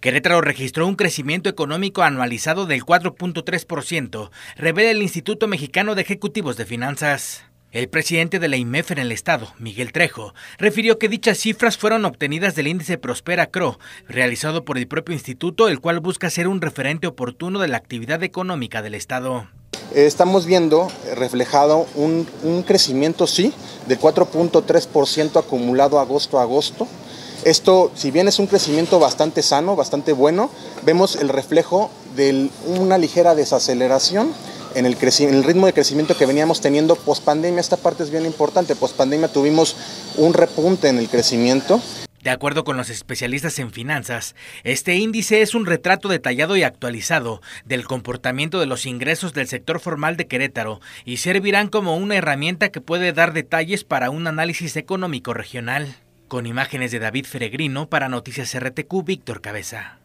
Querétaro registró un crecimiento económico anualizado del 4.3%, revela el Instituto Mexicano de Ejecutivos de Finanzas. El presidente de la IMEF en el estado, Miguel Trejo, refirió que dichas cifras fueron obtenidas del índice Prospera CRO, realizado por el propio instituto, el cual busca ser un referente oportuno de la actividad económica del estado. Estamos viendo reflejado un, crecimiento, sí, de 4.3% acumulado agosto a agosto, esto, si bien es un crecimiento bastante sano, bastante bueno, vemos el reflejo de una ligera desaceleración en el, el, ritmo de crecimiento que veníamos teniendo post pandemia. Esta parte es bien importante. Post pandemia tuvimos un repunte en el crecimiento. De acuerdo con los especialistas en finanzas, este índice es un retrato detallado y actualizado del comportamiento de los ingresos del sector formal de Querétaro y servirán como una herramienta que puede dar detalles para un análisis económico regional. Con imágenes de David Feregrino para Noticias RTQ, Víctor Cabeza.